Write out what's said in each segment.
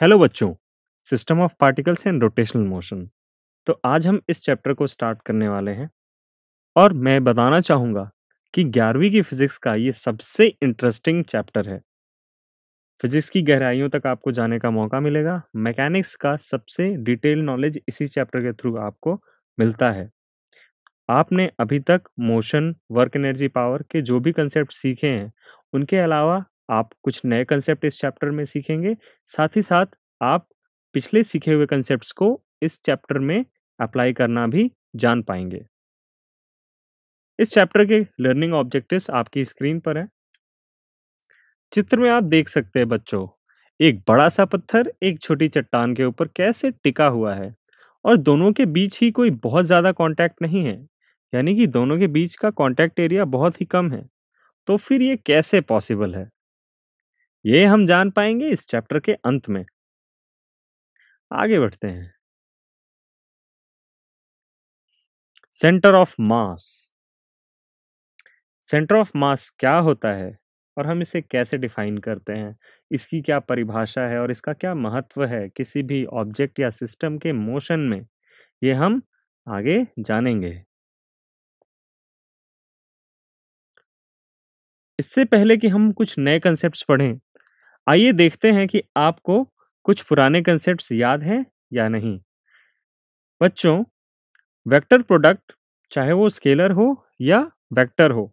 Hello बच्चों system of particles and rotational motion तो आज हम इस चैप्टर को स्टार्ट करने वाले हैं और मैं बताना चाहूँगा कि ग्यारहवीं की फिज़िक्स का ये सबसे इंटरेस्टिंग चैप्टर है फिज़िक्स की गहराइयों तक आपको जाने का मौका मिलेगा मैकेनिक्स का सबसे डिटेल नॉलेज इसी चैप्टर के थ्रू आपको मिलता है आपने अभी तक मोशन वर्क एनर्जी पावर के जो भी कंसेप्ट सीखे हैं उनके अलावा आप कुछ नए कंसेप्ट इस चैप्टर में सीखेंगे साथ ही साथ आप पिछले सीखे हुए कंसेप्ट को इस चैप्टर में अप्लाई करना भी जान पाएंगे इस चैप्टर के लर्निंग ऑब्जेक्टिव्स आपकी स्क्रीन पर हैं चित्र में आप देख सकते हैं बच्चों एक बड़ा सा पत्थर एक छोटी चट्टान के ऊपर कैसे टिका हुआ है और दोनों के बीच ही कोई बहुत ज़्यादा कांटेक्ट नहीं है यानी कि दोनों के बीच का कांटेक्ट एरिया बहुत ही कम है तो फिर ये कैसे पॉसिबल है ये हम जान पाएंगे इस चैप्टर के अंत में आगे बढ़ते हैं centre of mass centre of mass क्या होता है और हम इसे कैसे डिफाइन करते हैं इसकी क्या परिभाषा है और इसका क्या महत्व है किसी भी ऑब्जेक्ट या सिस्टम के मोशन में ये हम आगे जानेंगे इससे पहले कि हम कुछ नए कंसेप्ट पढ़ें आइए देखते हैं कि आपको कुछ पुराने कंसेप्ट याद हैं या नहीं बच्चों वेक्टर प्रोडक्ट चाहे वो स्केलर हो या वेक्टर हो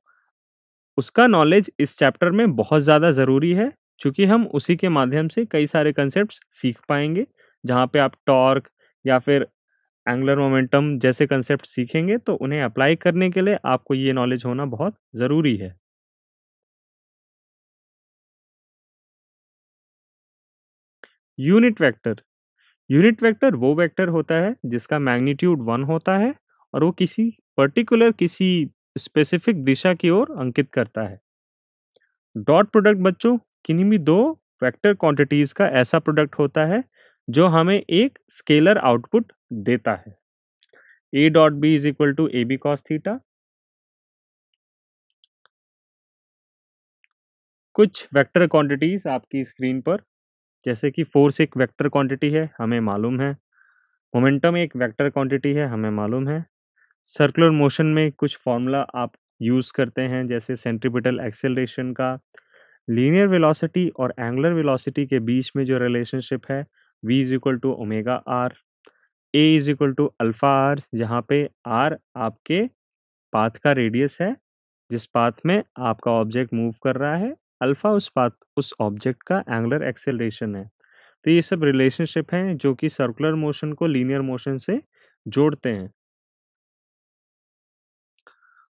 उसका नॉलेज इस चैप्टर में बहुत ज़्यादा ज़रूरी है क्योंकि हम उसी के माध्यम से कई सारे कंसेप्ट सीख पाएंगे जहाँ पे आप टॉर्क या फिर एंगुलर मोमेंटम जैसे कंसेप्ट सीखेंगे तो उन्हें अप्लाई करने के लिए आपको ये नॉलेज होना बहुत ज़रूरी है यूनिट वेक्टर यूनिट वेक्टर वो वेक्टर होता है जिसका मैग्नीट्यूड वन होता है और वो किसी पर्टिकुलर किसी स्पेसिफिक दिशा की ओर अंकित करता है डॉट प्रोडक्ट बच्चों किन्हीं भी दो वेक्टर क्वांटिटीज़ का ऐसा प्रोडक्ट होता है जो हमें एक स्केलर आउटपुट देता है A dot B is equal to A B cos theta कुछ वेक्टर क्वांटिटीज़ आपकी स्क्रीन पर जैसे कि फोर्स एक वेक्टर क्वांटिटी है हमें मालूम है मोमेंटम एक वेक्टर क्वांटिटी है हमें मालूम है सर्कुलर मोशन में कुछ फॉर्मूला आप यूज़ करते हैं जैसे सेंट्रीपिटल एक्सेलरेशन का लीनियर वेलोसिटी और एंगुलर वेलोसिटी के बीच में जो रिलेशनशिप है v is equal to omega r a is equal to alpha r जहाँ पे आर आपके पाथ का रेडियस है जिस पाथ में आपका ऑब्जेक्ट मूव कर रहा है अल्फा उस पाथ उस ऑब्जेक्ट का एंगुलर एक्सेलरेशन है तो ये सब रिलेशनशिप हैं जो कि सर्कुलर मोशन को लीनियर मोशन से जोड़ते हैं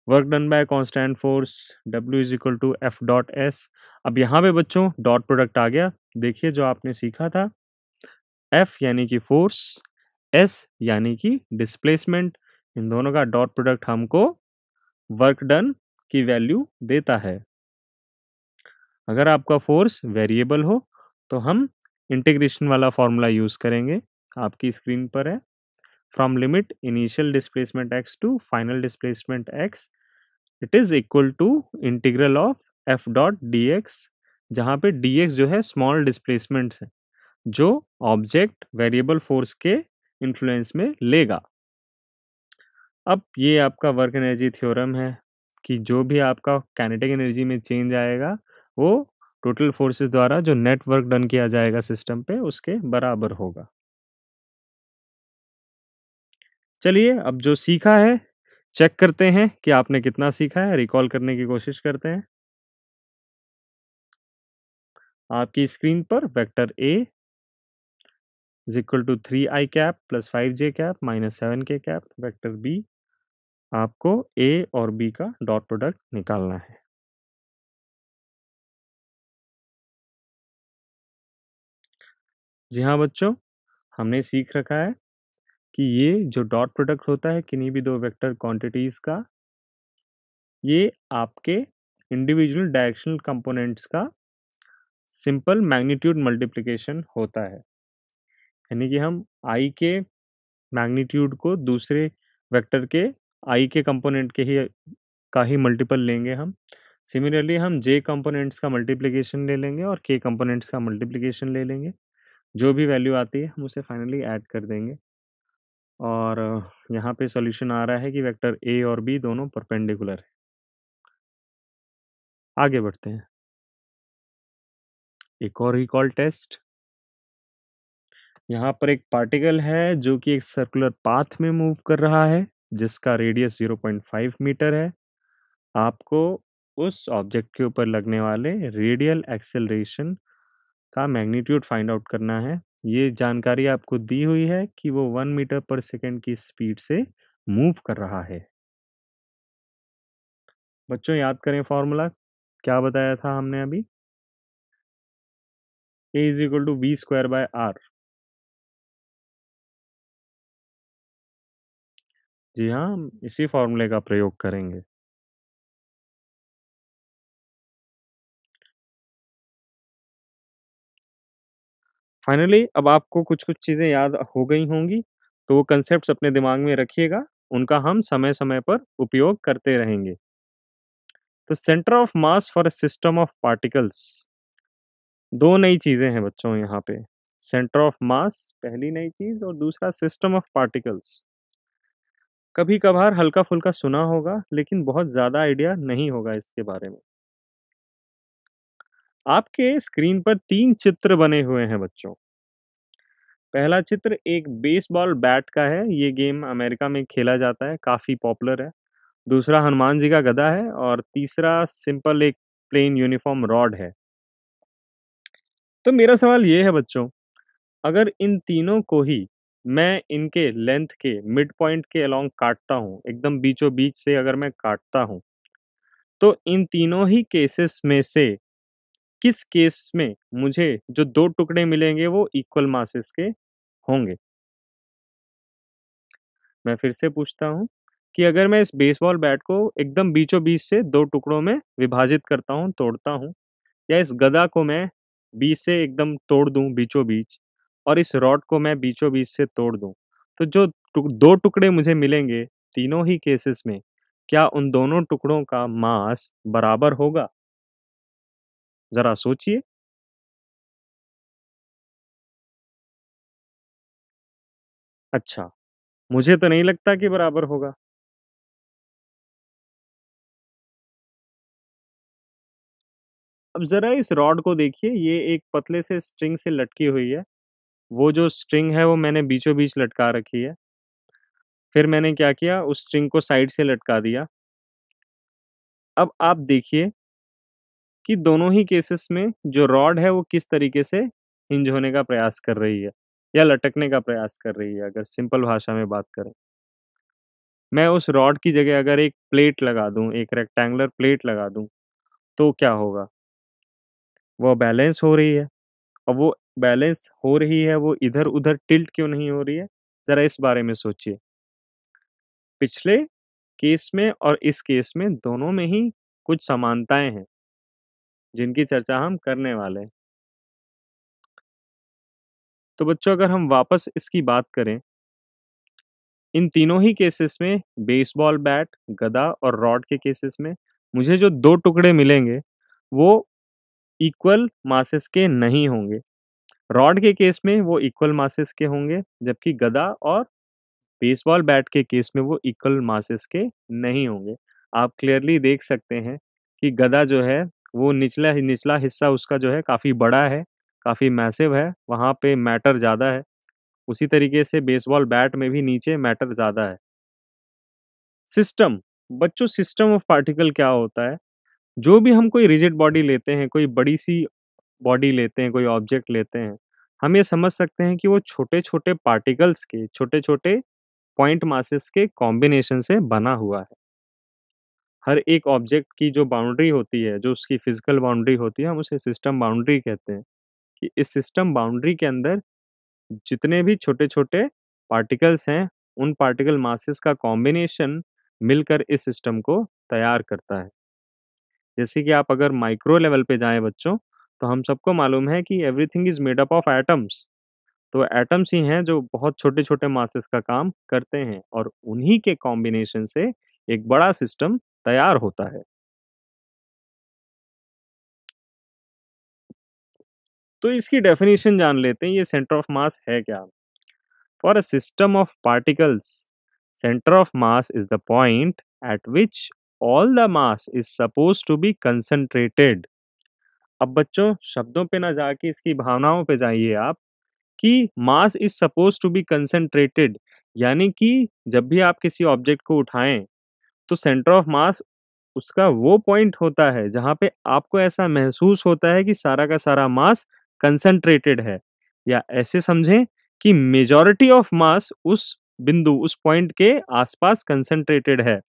work done by constant force W is equal to F dot S अब यहाँ पे बच्चों डॉट प्रोडक्ट आ गया देखिए जो आपने सीखा था एफ यानी कि फोर्स एस यानी कि डिस्प्लेसमेंट इन दोनों का डॉट प्रोडक्ट हमको वर्क डन की वैल्यू देता है अगर आपका फोर्स वेरिएबल हो तो हम इंटीग्रेशन वाला फॉर्मूला यूज़ करेंगे आपकी स्क्रीन पर है from limit initial displacement x to final displacement x it is equal to integral of F dot d x जहाँ पे डी एक्स जो है स्मॉल डिस्प्लेसमेंट है जो ऑब्जेक्ट वेरिएबल फोर्स के इन्फ्लुएंस में लेगा अब ये आपका वर्क एनर्जी थ्योरम है कि जो भी आपका कैनेटिक एनर्जी में चेंज आएगा वो टोटल फोर्सेस द्वारा जो नेटवर्क डन किया जाएगा सिस्टम पे उसके बराबर होगा चलिए अब जो सीखा है चेक करते हैं कि आपने कितना सीखा है रिकॉल करने की कोशिश करते हैं आपकी स्क्रीन पर vector A is equal to three i cap plus five j cap minus seven k cap vector B आपको ए और बी का डॉट प्रोडक्ट निकालना है जी हाँ बच्चों हमने सीख रखा है कि ये जो डॉट प्रोडक्ट होता है किन्हीं भी दो वेक्टर क्वांटिटीज़ का ये आपके इंडिविजुअल डायरेक्शनल कंपोनेंट्स का सिंपल मैग्नीट्यूड मल्टीप्लिकेशन होता है यानी कि हम आई के मैग्नीट्यूड को दूसरे वेक्टर के आई के कंपोनेंट के ही का ही मल्टीपल लेंगे हम सिमिलरली हम जे कंपोनेंट्स का मल्टीप्लिकेशन ले लेंगे और के कंपोनेंट्स का मल्टीप्लिकेशन ले लेंगे जो भी वैल्यू आती है हम उसे फाइनली ऐड कर देंगे और यहाँ पे सॉल्यूशन आ रहा है कि वेक्टर ए और बी दोनों परपेंडिकुलर है आगे बढ़ते हैं एक और रिकॉल टेस्ट यहाँ पर एक पार्टिकल है जो कि एक सर्कुलर पाथ में मूव कर रहा है जिसका रेडियस 0.5 मीटर है आपको उस ऑब्जेक्ट के ऊपर लगने वाले रेडियल एक्सेलरेशन का मैग्नीट्यूड फाइंड आउट करना है ये जानकारी आपको दी हुई है कि वो वन मीटर पर सेकेंड की स्पीड से मूव कर रहा है बच्चों याद करें फॉर्मूला क्या बताया था हमने अभी a is equal to v square by r जी हाँ इसी फॉर्मूले का प्रयोग करेंगे फाइनली अब आपको कुछ कुछ चीज़ें याद हो गई होंगी तो वो कंसेप्ट अपने दिमाग में रखिएगा उनका हम समय समय पर उपयोग करते रहेंगे तो centre of mass for a system of particles दो नई चीज़ें हैं बच्चों यहाँ पे सेंटर ऑफ मास पहली नई चीज़ और दूसरा सिस्टम ऑफ पार्टिकल्स कभी कभार हल्का फुल्का सुना होगा लेकिन बहुत ज़्यादा आइडिया नहीं होगा इसके बारे में आपके स्क्रीन पर तीन चित्र बने हुए हैं बच्चों पहला चित्र एक बेसबॉल बैट का है ये गेम अमेरिका में खेला जाता है काफ़ी पॉपुलर है दूसरा हनुमान जी का गधा है और तीसरा सिंपल एक प्लेन यूनिफॉर्म रॉड है तो मेरा सवाल ये है बच्चों अगर इन तीनों को ही मैं इनके लेंथ के मिड पॉइंट के अलोंग काटता हूँ एकदम बीचों बीच से अगर मैं काटता हूँ तो इन तीनों ही केसेस में से किस केस में मुझे जो दो टुकड़े मिलेंगे वो इक्वल मासेस के होंगे मैं फिर से पूछता हूँ कि अगर मैं इस बेसबॉल बैट को एकदम बीचों बीच से दो टुकड़ों में विभाजित करता हूँ तोड़ता हूँ या इस गदा को मैं बीच से एकदम तोड़ दूँ बीचों बीच और इस रॉड को मैं बीचों बीच से तोड़ दूँ तो जो टुक, दो टुकड़े मुझे मिलेंगे तीनों ही केसेस में क्या उन दोनों टुकड़ों का मास बराबर होगा ज़रा सोचिए अच्छा, मुझे तो नहीं लगता कि बराबर होगा। अब ज़रा इस रॉड को देखिए, ये एक पतले से स्ट्रिंग से लटकी हुई है। वो जो स्ट्रिंग है, वो मैंने बीचों-बीच लटका रखी है। फिर मैंने क्या किया, उस स्ट्रिंग को साइड से लटका दिया। अब आप देखिए कि दोनों ही केसेस में जो रॉड है वो किस तरीके से हिंज होने का प्रयास कर रही है या लटकने का प्रयास कर रही है अगर सिंपल भाषा में बात करें मैं उस रॉड की जगह अगर एक प्लेट लगा दूं एक रेक्टेंगुलर प्लेट लगा दूं तो क्या होगा वह बैलेंस हो रही है और वो बैलेंस हो रही है वो इधर उधर टिल्ट क्यों नहीं हो रही है ज़रा इस बारे में सोचिए पिछले केस में और इस केस में दोनों में ही कुछ समानताएं हैं जिनकी चर्चा हम करने वाले हैं तो बच्चों अगर हम वापस इसकी बात करें इन तीनों ही केसेस में बेसबॉल बैट गदा और रॉड के केसेस में मुझे जो दो टुकड़े मिलेंगे वो इक्वल मासेस के नहीं होंगे रॉड के केस में वो इक्वल मासेस के होंगे जबकि गदा और बेसबॉल बैट के केस में वो इक्वल मासेस के नहीं होंगे आप क्लियरली देख सकते हैं कि गदा जो है वो निचला निचला हिस्सा उसका जो है काफ़ी बड़ा है काफ़ी मैसिव है वहाँ पे मैटर ज़्यादा है उसी तरीके से बेसबॉल बैट में भी नीचे मैटर ज़्यादा है सिस्टम बच्चों सिस्टम ऑफ पार्टिकल क्या होता है जो भी हम कोई रिजिड बॉडी लेते हैं कोई बड़ी सी बॉडी लेते हैं कोई ऑब्जेक्ट लेते हैं हम ये समझ सकते हैं कि वो छोटे छोटे पार्टिकल्स के छोटे छोटे पॉइंट मासेस के कॉम्बिनेशन से बना हुआ है हर एक ऑब्जेक्ट की जो बाउंड्री होती है जो उसकी फिजिकल बाउंड्री होती है हम उसे सिस्टम बाउंड्री कहते हैं कि इस सिस्टम बाउंड्री के अंदर जितने भी छोटे छोटे पार्टिकल्स हैं उन पार्टिकल मासेस का कॉम्बिनेशन मिलकर इस सिस्टम को तैयार करता है जैसे कि आप अगर माइक्रो लेवल पे जाएं बच्चों तो हम सबको मालूम है कि everything is made up of atoms तो एटम्स ही हैं जो बहुत छोटे छोटे मासेस का काम करते हैं और उन्हीं के कॉम्बिनेशन से एक बड़ा सिस्टम तैयार होता है तो इसकी डेफिनेशन जान लेते हैं ये सेंटर ऑफ मास है क्या for a system of particles centre of mass is the point at which all the mass is suppose to be concentrated अब बच्चों शब्दों पे ना जाके इसकी भावनाओं पे जाइए आप कि mass is suppose to be concentrated यानी कि जब भी आप किसी ऑब्जेक्ट को उठाएं तो सेंटर ऑफ मास उसका वो पॉइंट होता है जहाँ पे आपको ऐसा महसूस होता है कि सारा का सारा मास कंसंट्रेटेड है या ऐसे समझें कि मेजॉरिटी ऑफ मास उस बिंदु उस पॉइंट के आसपास कंसनट्रेटेड है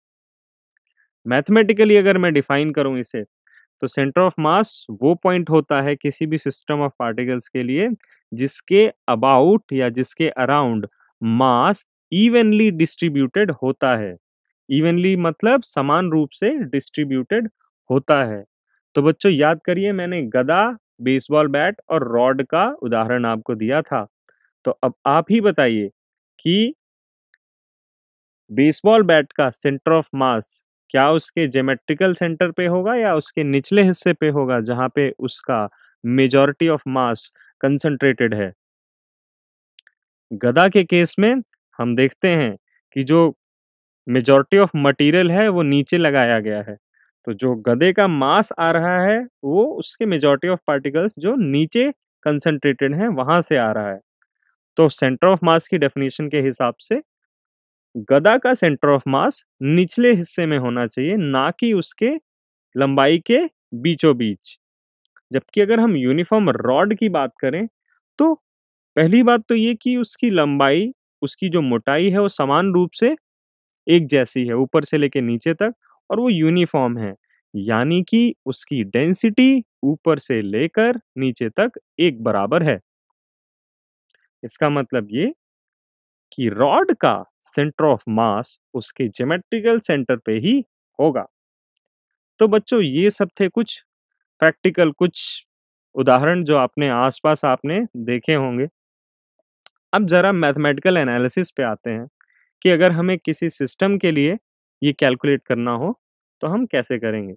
मैथमेटिकली अगर मैं डिफाइन करूँ इसे तो सेंटर ऑफ मास वो पॉइंट होता है किसी भी सिस्टम ऑफ पार्टिकल्स के लिए जिसके अबाउट या जिसके अराउंड मास इवनली डिस्ट्रीब्यूटेड होता है इवनली मतलब समान रूप से डिस्ट्रीब्यूटेड होता है तो बच्चों याद करिए मैंने गदा बेसबॉल बैट और रॉड का उदाहरण आपको दिया था तो अब आप ही बताइए कि बेसबॉल बैट का सेंटर ऑफ मास क्या उसके जेमेट्रिकल सेंटर पे होगा या उसके निचले हिस्से पे होगा जहाँ पे उसका मेजॉरिटी ऑफ मास कंसंट्रेटेड है गदा के केस में हम देखते हैं कि जो मेजॉरिटी ऑफ मटेरियल है वो नीचे लगाया गया है तो जो गधे का मास आ रहा है वो उसके मेजॉरिटी ऑफ पार्टिकल्स जो नीचे कंसनट्रेटेड हैं वहाँ से आ रहा है तो सेंटर ऑफ मास की डेफिनेशन के हिसाब से गदा का सेंटर ऑफ मास निचले हिस्से में होना चाहिए ना कि उसके लंबाई के बीचों बीच जबकि अगर हम यूनिफॉर्म रॉड की बात करें तो पहली बात तो ये कि उसकी लंबाई उसकी जो मोटाई है वो समान रूप से एक जैसी है ऊपर से लेके नीचे तक और वो यूनिफॉर्म है यानी कि उसकी डेंसिटी ऊपर से लेकर नीचे तक एक बराबर है इसका मतलब ये कि रॉड का सेंटर ऑफ मास उसके जोमेट्रिकल सेंटर पे ही होगा तो बच्चों ये सब थे कुछ प्रैक्टिकल कुछ उदाहरण जो आपने आसपास आपने देखे होंगे अब ज़रा मैथमेटिकल एनालिसिस पे आते हैं कि अगर हमें किसी सिस्टम के लिए ये कैलकुलेट करना हो तो हम कैसे करेंगे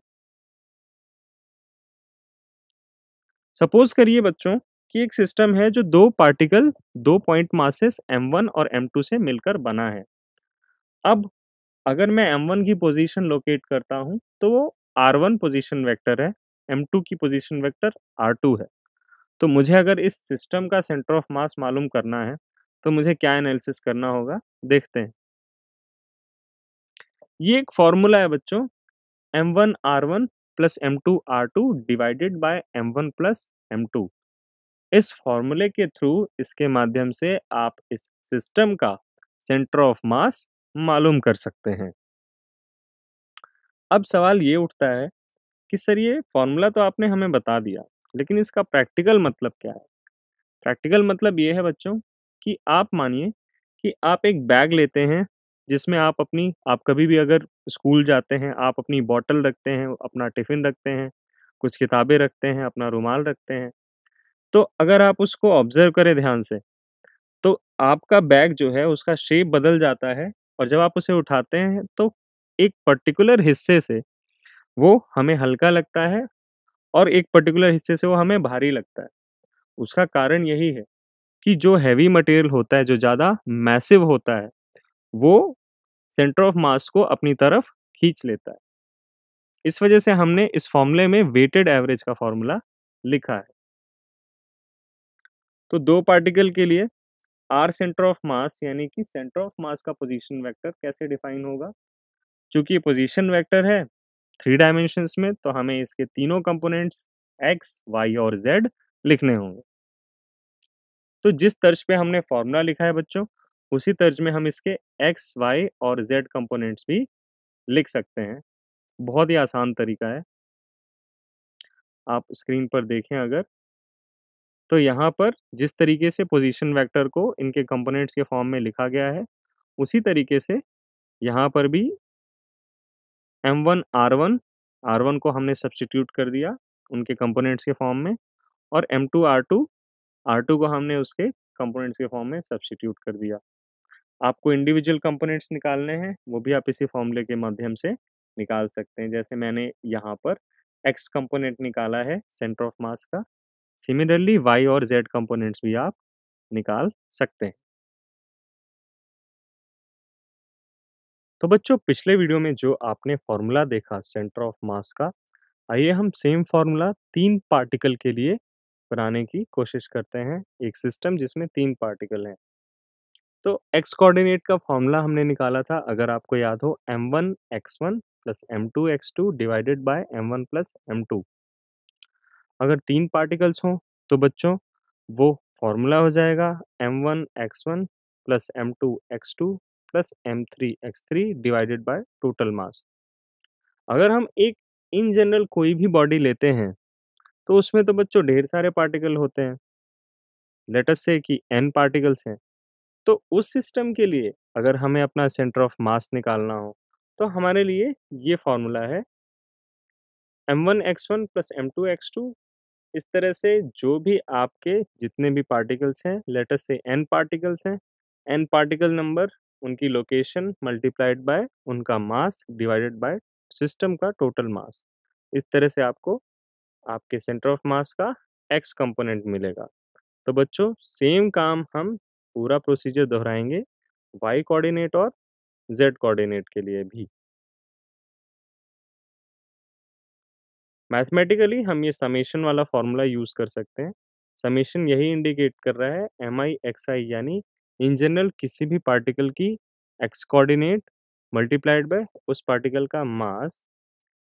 सपोज करिए बच्चों कि एक सिस्टम है जो दो पार्टिकल दो पॉइंट मासेस m1 और m2 से मिलकर बना है अब अगर मैं m1 की पोजीशन लोकेट करता हूं तो वो r1 पोजीशन वेक्टर है m2 की पोजीशन वेक्टर r2 है तो मुझे अगर इस सिस्टम का सेंटर ऑफ मास मालूम करना है तो मुझे क्या एनालिसिस करना होगा देखते हैं ये एक फॉर्मूला है बच्चों m one r one plus m two r two divided by m one plus m two इस फॉर्मूले के थ्रू इसके माध्यम से आप इस सिस्टम का सेंटर ऑफ मास मालूम कर सकते हैं अब सवाल ये उठता है कि सर ये फॉर्मूला तो आपने हमें बता दिया लेकिन इसका प्रैक्टिकल मतलब क्या है प्रैक्टिकल मतलब ये है बच्चों कि आप मानिए कि आप एक बैग लेते हैं जिसमें आप अपनी आप कभी भी अगर स्कूल जाते हैं आप अपनी बॉटल रखते हैं अपना टिफ़िन रखते हैं कुछ किताबें रखते हैं अपना रुमाल रखते हैं तो अगर आप उसको ऑब्ज़र्व करें ध्यान से तो आपका बैग जो है उसका शेप बदल जाता है और जब आप उसे उठाते हैं तो एक पर्टिकुलर हिस्से से वो हमें हल्का लगता है और एक पर्टिकुलर हिस्से से वो हमें भारी लगता है उसका कारण यही है कि जो हैवी मटेरियल होता है जो ज़्यादा मैसिव होता है वो सेंटर ऑफ मास को अपनी तरफ खींच लेता है इस वजह से हमने इस फॉर्मूले में वेटेड एवरेज का फॉर्मूला लिखा है तो दो पार्टिकल के लिए आर सेंटर ऑफ मास यानी कि सेंटर ऑफ मास का पोजीशन वेक्टर कैसे डिफाइन होगा क्योंकि पोजीशन वेक्टर है थ्री डायमेंशंस में तो हमें इसके तीनों कंपोनेंट्स एक्स वाई और जेड लिखने होंगे तो जिस तर्ज पे हमने फॉर्मूला लिखा है बच्चों उसी तर्ज में हम इसके एक्स वाई और जेड कंपोनेंट्स भी लिख सकते हैं बहुत ही आसान तरीका है आप स्क्रीन पर देखें अगर तो यहाँ पर जिस तरीके से पोजीशन वेक्टर को इनके कंपोनेंट्स के फॉर्म में लिखा गया है उसी तरीके से यहाँ पर भी M1 R1 R1 को हमने सब्सटीट्यूट कर दिया उनके कंपोनेंट्स के फॉर्म में और M2 R2 आर टू को हमने उसके कंपोनेंट्स के फॉर्म में सब्सटीट्यूट कर दिया आपको इंडिविजुअल कंपोनेंट्स निकालने हैं वो भी आप इसी फॉर्मूले के माध्यम से निकाल सकते हैं जैसे मैंने यहाँ पर एक्स कंपोनेंट निकाला है सेंटर ऑफ मास का सिमिलरली वाई और जेड कंपोनेंट्स भी आप निकाल सकते हैं तो बच्चों पिछले वीडियो में जो आपने फॉर्मूला देखा सेंटर ऑफ मास का आइए हम सेम फॉर्मूला तीन पार्टिकल के लिए बनाने की कोशिश करते हैं एक सिस्टम जिसमें तीन पार्टिकल हैं तो एक्स कोऑर्डिनेट का फॉर्मूला हमने निकाला था अगर आपको याद हो m one x one plus m two x two divided by m one plus m two अगर तीन पार्टिकल्स हों तो बच्चों वो फॉर्मूला हो जाएगा m one x one plus m two x two plus m three x three divided by total mass अगर हम एक इन जनरल कोई भी बॉडी लेते हैं तो उसमें तो बच्चों ढेर सारे पार्टिकल होते हैं लेटस से कि एन पार्टिकल्स हैं तो उस सिस्टम के लिए अगर हमें अपना सेंटर ऑफ मास निकालना हो तो हमारे लिए ये फॉर्मूला है m one x one plus m two x two इस तरह से जो भी आपके जितने भी पार्टिकल्स हैं लेटस से एन पार्टिकल्स हैं एन पार्टिकल नंबर उनकी लोकेशन मल्टीप्लाइड बाय उनका मास डिवाइडेड बाय सिस्टम का टोटल मास इस तरह से आपको आपके सेंटर ऑफ मास का एक्स कंपोनेंट मिलेगा तो बच्चों सेम काम हम पूरा प्रोसीजर दोहराएंगे वाई कोऑर्डिनेट और जेड कोऑर्डिनेट के लिए भी मैथमेटिकली हम ये समेशन वाला फॉर्मूला यूज़ कर सकते हैं समेशन यही इंडिकेट कर रहा है एम आई एक्स आई यानी इन जनरल किसी भी पार्टिकल की एक्स कोऑर्डिनेट मल्टीप्लाइड बाय उस पार्टिकल का mass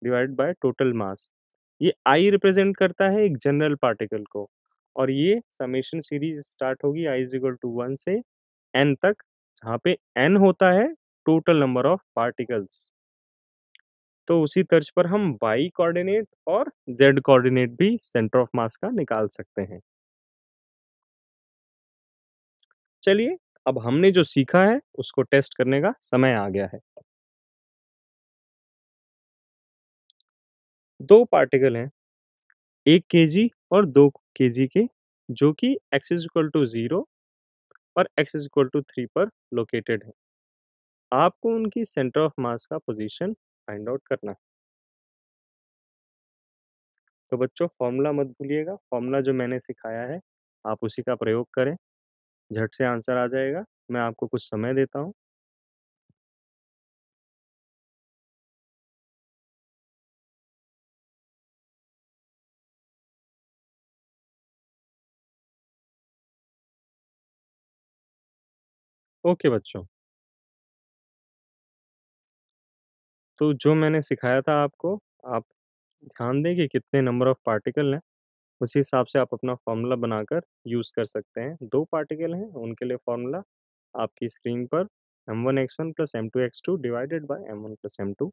divide by total mass ये आई रिप्रेजेंट करता है एक जनरल पार्टिकल को और ये समेशन सीरीज स्टार्ट होगी i is equal to one से एन तक जहाँ पे एन होता है टोटल नंबर ऑफ पार्टिकल्स तो उसी तर्ज पर हम वाई कोऑर्डिनेट और जेड कोऑर्डिनेट भी सेंटर ऑफ मास का निकाल सकते हैं चलिए अब हमने जो सीखा है उसको टेस्ट करने का समय आ गया है दो पार्टिकल हैं एक के और दो के के जो कि x is equal to zero और x is equal to three पर लोकेटेड है आपको उनकी सेंटर ऑफ मास का पोजीशन फाइंड आउट करना है तो बच्चों फॉर्मूला मत भूलिएगा फॉर्मूला जो मैंने सिखाया है आप उसी का प्रयोग करें झट से आंसर आ जाएगा मैं आपको कुछ समय देता हूँ ओके बच्चों। तो जो मैंने सिखाया था आपको, आप ध्यान दें कि कितने नंबर ऑफ़ पार्टिकल हैं, उसी हिसाब से आप अपना फ़ॉर्मूला बनाकर यूज़ कर सकते हैं। दो पार्टिकल हैं, उनके लिए फ़ॉर्मूला आपकी स्क्रीन पर x one plus m two x two divided by m one plus m two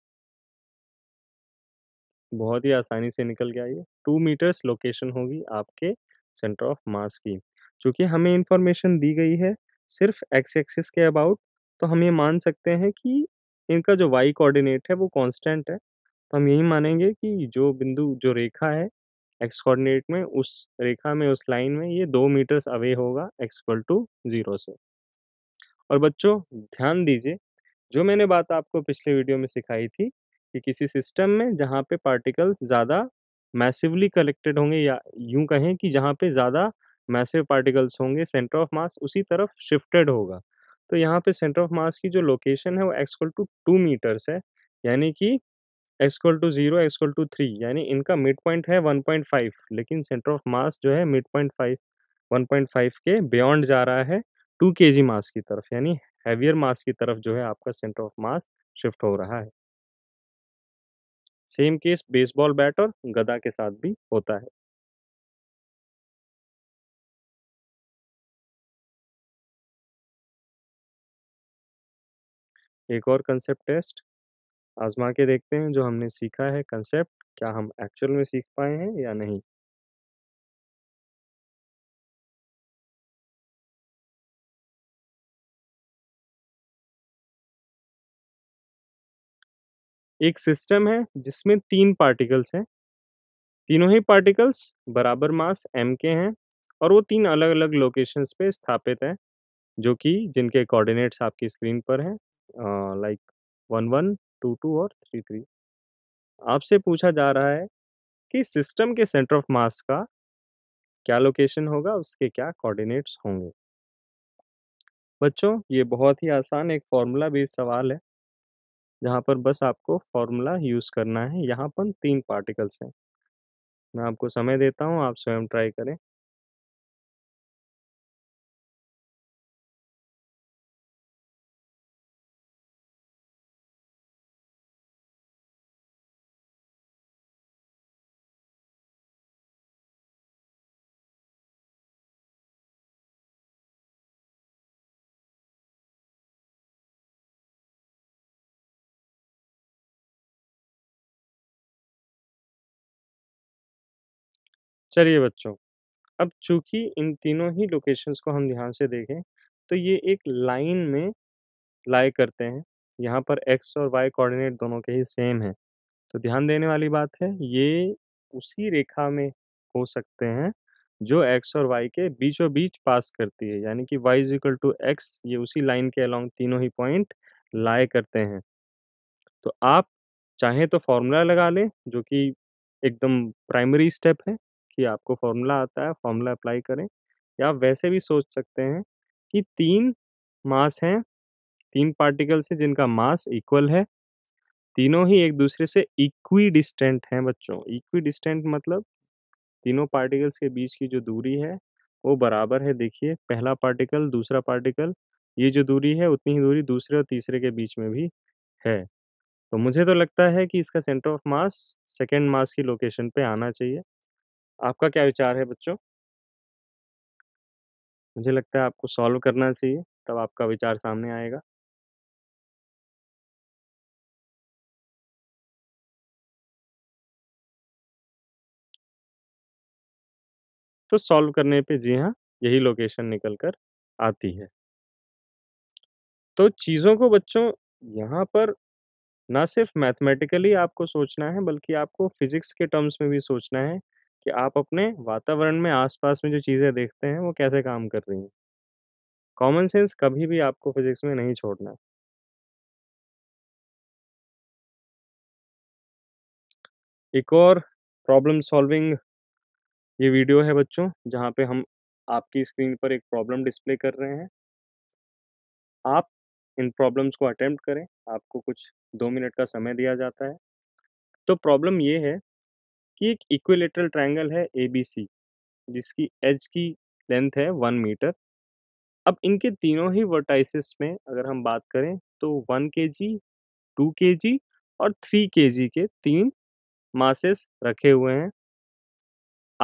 बहुत ही आसानी से निकल गया ये टू मीटर्स लोकेशन होगी आपके सेंटर ऑफ़ मास की। चूँकि हमें इन्फॉर्मेशन दी गई है सिर्फ एक्स एक्सिस के अबाउट तो हम ये मान सकते हैं कि इनका जो वाई कोऑर्डिनेट है वो कांस्टेंट है तो हम यही मानेंगे कि जो बिंदु जो रेखा है एक्स कोऑर्डिनेट में उस रेखा में उस लाइन में ये दो मीटर्स अवे होगा एक्सक्वल टू ज़ीरो से और बच्चों ध्यान दीजिए जो मैंने बात आपको पिछले वीडियो में सिखाई थी कि किसी सिस्टम में जहाँ पे पार्टिकल्स ज़्यादा मैसिवली कलेक्टेड होंगे या यूँ कहें कि जहाँ पे ज़्यादा मैसिव पार्टिकल्स होंगे सेंटर ऑफ मास उसी तरफ शिफ्टेड होगा तो यहाँ पे सेंटर ऑफ मास की जो लोकेशन है वो एक्सक्वल टू टू मीटर्स है यानी कि x equal to zero x equal to three यानी इनका मिड पॉइंट है वन पॉइंट फाइव लेकिन सेंटर ऑफ मास जो है mid point five one point five के बियॉन्ड जा रहा है टू के जी मास की तरफ यानी हैवियर मास की तरफ जो है आपका सेंटर ऑफ मास शिफ्ट हो रहा है सेम केस बेसबॉल बैट और गदा के साथ भी होता है एक और कंसेप्ट टेस्ट आजमा के देखते हैं जो हमने सीखा है कंसेप्ट क्या हम एक्चुअल में सीख पाए हैं या नहीं एक सिस्टम है जिसमें तीन पार्टिकल्स हैं तीनों ही पार्टिकल्स बराबर मास एम के हैं और वो तीन अलग अलग लोकेशंस पे स्थापित हैं जो कि जिनके कोऑर्डिनेट्स आपकी स्क्रीन पर हैं like one one two two और थ्री थ्री आपसे पूछा जा रहा है कि सिस्टम के सेंटर ऑफ मास का क्या लोकेशन होगा, उसके क्या कोऑर्डिनेट्स होंगे? बच्चों, ये बहुत ही आसान एक फ़ॉर्मूला भी सवाल है। जहाँ पर बस आपको फ़ॉर्मूला यूज़ करना है। यहाँ पर तीन पार्टिकल्स हैं। मैं आपको समय देता हूँ, आप स्वयं ट्राई करें। चलिए बच्चों अब चूंकि इन तीनों ही लोकेशंस को हम ध्यान से देखें तो ये एक लाइन में लाई करते हैं यहाँ पर एक्स और वाई कोऑर्डिनेट दोनों के ही सेम हैं तो ध्यान देने वाली बात है ये उसी रेखा में हो सकते हैं जो एक्स और वाई के बीचों बीच पास करती है यानी कि y is equal to x ये उसी लाइन के अलॉन्ग तीनों ही पॉइंट लाए करते हैं तो आप चाहें तो फॉर्मूला लगा लें जो कि एकदम प्राइमरी स्टेप है कि आपको फॉर्मूला आता है फॉर्मूला अप्लाई करें या आप वैसे भी सोच सकते हैं कि तीन मास हैं तीन पार्टिकल्स हैं जिनका मास इक्वल है तीनों ही एक दूसरे से इक्वी डिस्टेंट हैं बच्चों इक्वी डिस्टेंट मतलब तीनों पार्टिकल्स के बीच की जो दूरी है वो बराबर है देखिए पहला पार्टिकल दूसरा पार्टिकल ये जो दूरी है उतनी ही दूरी दूसरे और तीसरे के बीच में भी है तो मुझे तो लगता है कि इसका centre of mass second mass की लोकेशन पर आना चाहिए आपका क्या विचार है बच्चों? मुझे लगता है आपको सॉल्व करना चाहिए, तब आपका विचार सामने आएगा। तो सॉल्व करने पे जी हाँ, यही लोकेशन निकल कर आती है। तो चीज़ों को बच्चों यहाँ पर ना सिर्फ़ मैथमेटिकली आपको सोचना है, बल्कि आपको फ़िज़िक्स के टर्म्स में भी सोचना है। कि आप अपने वातावरण में आसपास में जो चीज़ें देखते हैं, वो कैसे काम कर रही हैं। कॉमन सेंस कभी भी आपको फिज़िक्स में नहीं छोड़ना है। एक और प्रॉब्लम सॉल्विंग ये वीडियो है बच्चों, जहाँ पे हम आपकी स्क्रीन पर एक प्रॉब्लम डिस्प्ले कर रहे हैं। आप इन प्रॉब्लम्स को अटेम्प्ट करें, आपको कुछ दो मिनट का समय दिया जाता है। तो प्रॉब्लम ये है कि एक इक्विलेटरल ट्रायंगल है ए बी सी जिसकी एज की लेंथ है वन मीटर अब इनके तीनों ही वर्टाइसिस में अगर हम बात करें तो वन के जी टू के जी और थ्री के जी के तीन मासेस रखे हुए हैं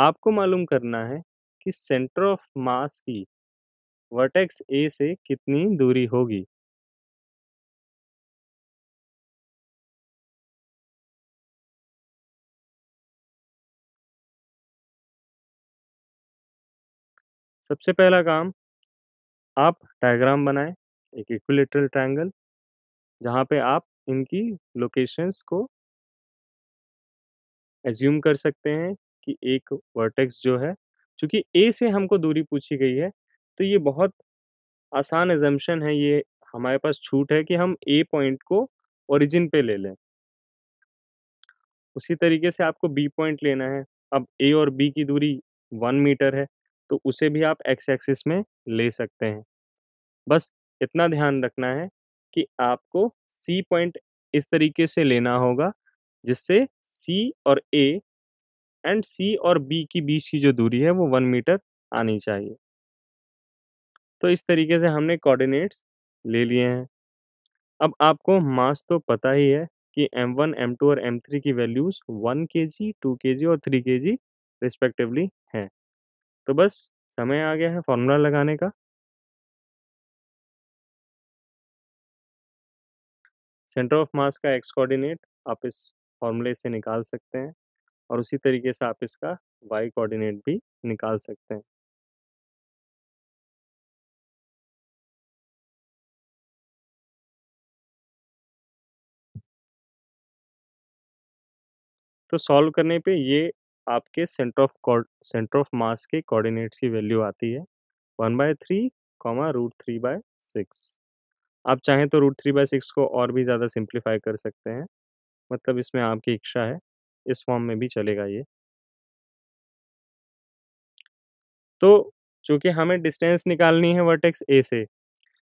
आपको मालूम करना है कि सेंटर ऑफ मास की वर्टेक्स ए से कितनी दूरी होगी सबसे पहला काम आप डायग्राम बनाएं एक इक्विलेटरल ट्रायंगल जहाँ पे आप इनकी लोकेशंस को एज्यूम कर सकते हैं कि एक वर्टेक्स जो है चूँकि ए से हमको दूरी पूछी गई है तो ये बहुत आसान एजम्पन है ये हमारे पास छूट है कि हम ए पॉइंट को ओरिजिन पे ले लें उसी तरीके से आपको बी पॉइंट लेना है अब ए और बी की दूरी वन मीटर है तो उसे भी आप एक्स एक्सिस में ले सकते हैं बस इतना ध्यान रखना है कि आपको सी पॉइंट इस तरीके से लेना होगा जिससे सी और ए एंड सी और बी की बीच की जो दूरी है वो वन मीटर आनी चाहिए तो इस तरीके से हमने कोऑर्डिनेट्स ले लिए हैं अब आपको मास तो पता ही है कि m1, m2 और m3 की वैल्यूज़ 1 kg, 2 kg और 3 kg रिस्पेक्टिवली हैं तो बस समय आ गया है फॉर्मूला लगाने का सेंटर ऑफ मास का एक्स कोऑर्डिनेट आप इस फॉर्मूले से निकाल सकते हैं और उसी तरीके से आप इसका वाई कोऑर्डिनेट भी निकाल सकते हैं तो सॉल्व करने पे ये आपके centre of centre of mass के कोऑर्डिनेट्स की वैल्यू आती है one by three comma root three by six आप चाहें तो रूट थ्री बाय सिक्स को और भी ज़्यादा सिंप्लीफाई कर सकते हैं मतलब इसमें आपकी इच्छा है इस फॉर्म में भी चलेगा ये तो चूँकि हमें डिस्टेंस निकालनी है वर्टेक्स ए से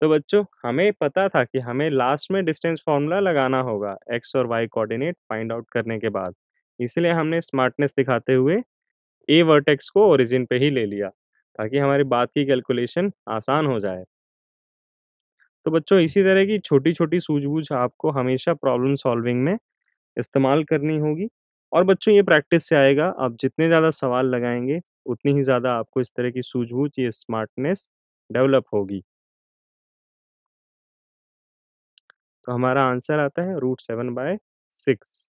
तो बच्चों हमें पता था कि हमें लास्ट में डिस्टेंस फॉर्मूला लगाना होगा एक्स और वाई कोऑर्डिनेट फाइंड आउट करने के बाद इसलिए हमने स्मार्टनेस दिखाते हुए ए वर्टेक्स को ओरिजिन पे ही ले लिया ताकि हमारी बात की कैलकुलेशन आसान हो जाए तो बच्चों इसी तरह की छोटी छोटी सूझबूझ आपको हमेशा प्रॉब्लम सॉल्विंग में इस्तेमाल करनी होगी और बच्चों ये प्रैक्टिस से आएगा आप जितने ज़्यादा सवाल लगाएंगे उतनी ही ज़्यादा आपको इस तरह की सूझबूझ ये स्मार्टनेस डेवलप होगी तो हमारा आंसर आता है रूट सेवन बाय सिक्स